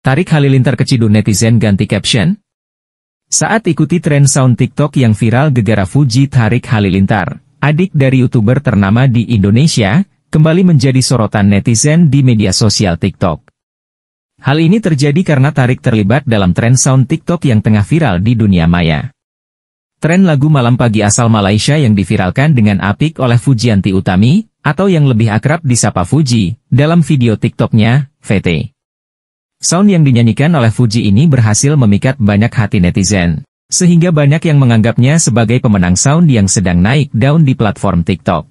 Tarik Halilintar keciduk netizen ganti caption. Saat ikuti tren sound TikTok yang viral gegara Fuji Tarik Halilintar, adik dari YouTuber ternama di Indonesia, kembali menjadi sorotan netizen di media sosial TikTok. Hal ini terjadi karena Tarik terlibat dalam tren sound TikTok yang tengah viral di dunia maya. Tren lagu malam pagi asal Malaysia yang diviralkan dengan apik oleh Fujianti Utami, atau yang lebih akrab disapa Fuji, dalam video TikToknya, VT. Sound yang dinyanyikan oleh Fuji ini berhasil memikat banyak hati netizen, sehingga banyak yang menganggapnya sebagai pemenang sound yang sedang naik daun di platform TikTok.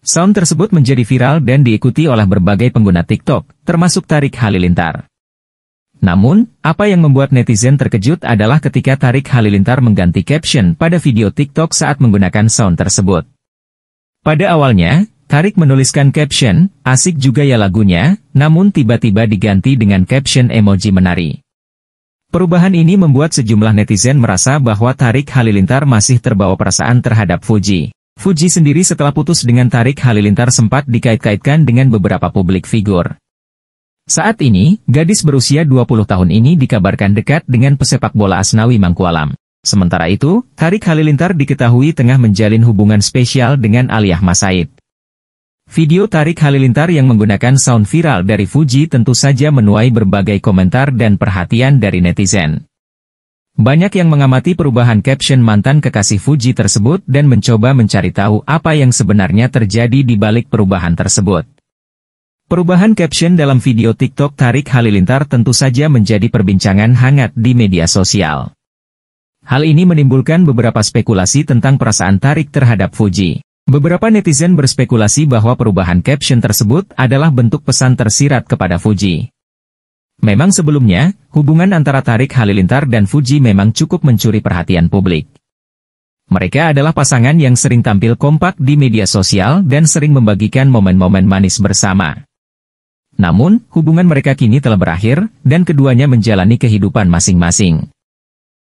Sound tersebut menjadi viral dan diikuti oleh berbagai pengguna TikTok, termasuk Tarik Halilintar. Namun, apa yang membuat netizen terkejut adalah ketika Tarik Halilintar mengganti caption pada video TikTok saat menggunakan sound tersebut. Pada awalnya, Karik menuliskan caption, asik juga ya lagunya, namun tiba-tiba diganti dengan caption emoji menari. Perubahan ini membuat sejumlah netizen merasa bahwa Tarik Halilintar masih terbawa perasaan terhadap Fuji. Fuji sendiri setelah putus dengan Tarik Halilintar sempat dikait-kaitkan dengan beberapa publik figur. Saat ini, gadis berusia 20 tahun ini dikabarkan dekat dengan pesepak bola Asnawi Mangkualam. Sementara itu, Tarik Halilintar diketahui tengah menjalin hubungan spesial dengan Aliyah Masaid. Video tarik halilintar yang menggunakan sound viral dari Fuji tentu saja menuai berbagai komentar dan perhatian dari netizen. Banyak yang mengamati perubahan caption mantan kekasih Fuji tersebut dan mencoba mencari tahu apa yang sebenarnya terjadi di balik perubahan tersebut. Perubahan caption dalam video TikTok Tarik Halilintar tentu saja menjadi perbincangan hangat di media sosial. Hal ini menimbulkan beberapa spekulasi tentang perasaan Tarik terhadap Fuji. Beberapa netizen berspekulasi bahwa perubahan caption tersebut adalah bentuk pesan tersirat kepada Fuji. Memang sebelumnya, hubungan antara Tarik Halilintar dan Fuji memang cukup mencuri perhatian publik. Mereka adalah pasangan yang sering tampil kompak di media sosial dan sering membagikan momen-momen manis bersama. Namun, hubungan mereka kini telah berakhir, dan keduanya menjalani kehidupan masing-masing.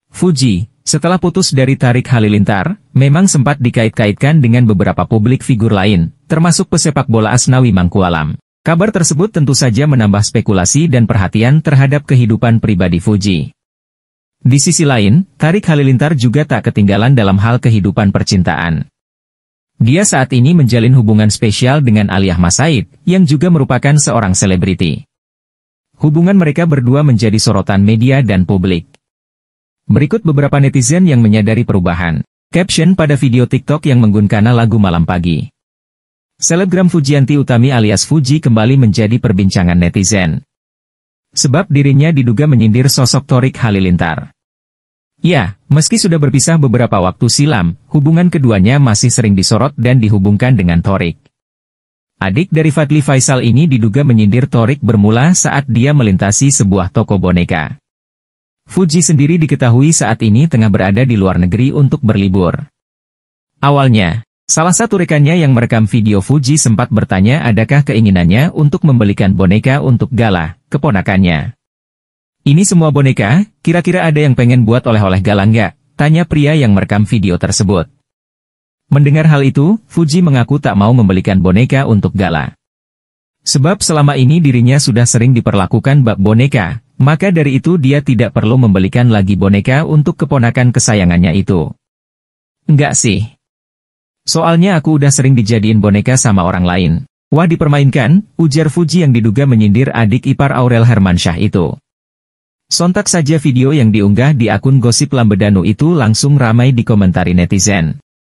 Fuji, setelah putus dari Tarik Halilintar, memang sempat dikait-kaitkan dengan beberapa publik figur lain, termasuk pesepak bola Asnawi Mangkualam. Kabar tersebut tentu saja menambah spekulasi dan perhatian terhadap kehidupan pribadi Fuji. Di sisi lain, Tarik Halilintar juga tak ketinggalan dalam hal kehidupan percintaan. Dia saat ini menjalin hubungan spesial dengan Aliyah Masaid, yang juga merupakan seorang selebriti. Hubungan mereka berdua menjadi sorotan media dan publik. Berikut beberapa netizen yang menyadari perubahan. Caption pada video TikTok yang menggunakan lagu malam pagi. Selebgram Fujianti Utami alias Fuji kembali menjadi perbincangan netizen. Sebab dirinya diduga menyindir sosok Torik Halilintar. Ya, meski sudah berpisah beberapa waktu silam, hubungan keduanya masih sering disorot dan dihubungkan dengan Torik. Adik dari Fadli Faisal ini diduga menyindir Torik bermula saat dia melintasi sebuah toko boneka. Fuji sendiri diketahui saat ini tengah berada di luar negeri untuk berlibur. Awalnya, salah satu rekannya yang merekam video Fuji sempat bertanya adakah keinginannya untuk membelikan boneka untuk Gala, keponakannya. Ini semua boneka, kira-kira ada yang pengen buat oleh-oleh Gala nggak? Tanya pria yang merekam video tersebut. Mendengar hal itu, Fuji mengaku tak mau membelikan boneka untuk Gala. Sebab selama ini dirinya sudah sering diperlakukan bak boneka, maka dari itu dia tidak perlu membelikan lagi boneka untuk keponakan kesayangannya itu. Enggak sih. Soalnya aku udah sering dijadiin boneka sama orang lain. Wah dipermainkan, ujar Fuji yang diduga menyindir adik ipar Aurel Hermansyah itu. Sontak saja video yang diunggah di akun gosip Lambedanu itu langsung ramai dikomentari netizen.